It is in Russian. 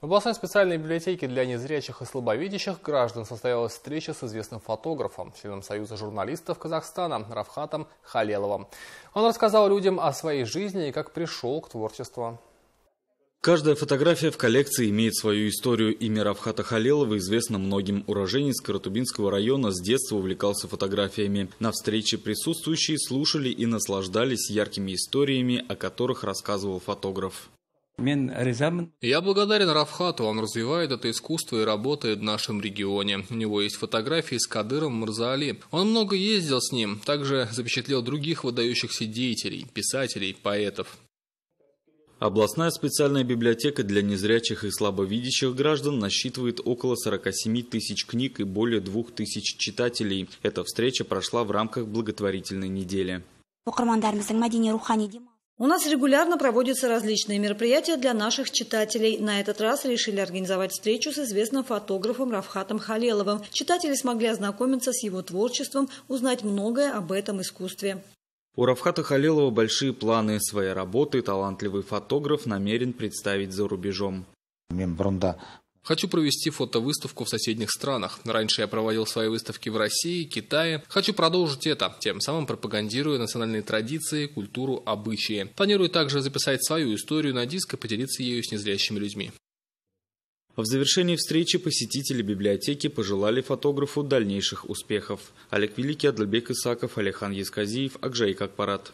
В областной специальной библиотеке для незрячих и слабовидящих граждан состоялась встреча с известным фотографом, членом Союза журналистов Казахстана Равхатом Халеловым. Он рассказал людям о своей жизни и как пришел к творчеству. Каждая фотография в коллекции имеет свою историю. Имя Равхата Халилова известно многим. Уроженец Каратубинского района с детства увлекался фотографиями. На встрече присутствующие слушали и наслаждались яркими историями, о которых рассказывал фотограф. Я благодарен Рафхату, он развивает это искусство и работает в нашем регионе. У него есть фотографии с Кадыром Мурзаали. Он много ездил с ним, также запечатлел других выдающихся деятелей, писателей, поэтов. Областная специальная библиотека для незрячих и слабовидящих граждан насчитывает около 47 тысяч книг и более 2 тысяч читателей. Эта встреча прошла в рамках благотворительной недели. У нас регулярно проводятся различные мероприятия для наших читателей. На этот раз решили организовать встречу с известным фотографом Рафхатом Халеловым. Читатели смогли ознакомиться с его творчеством, узнать многое об этом искусстве. У Равхата Халилова большие планы своей работы талантливый фотограф намерен представить за рубежом. Мен бұрында Хочу провести фотовыставку в соседних странах. Раньше я проводил свои выставки в России, Китае. Хочу продолжить это, тем самым пропагандируя национальные традиции, культуру, обычаи. Планирую также записать свою историю на диск и поделиться ею с незрящими людьми. В завершении встречи посетители библиотеки пожелали фотографу дальнейших успехов. Олег Великий, Адальбек Исаков, Алихан Есказиев, Акжаик Акпарат.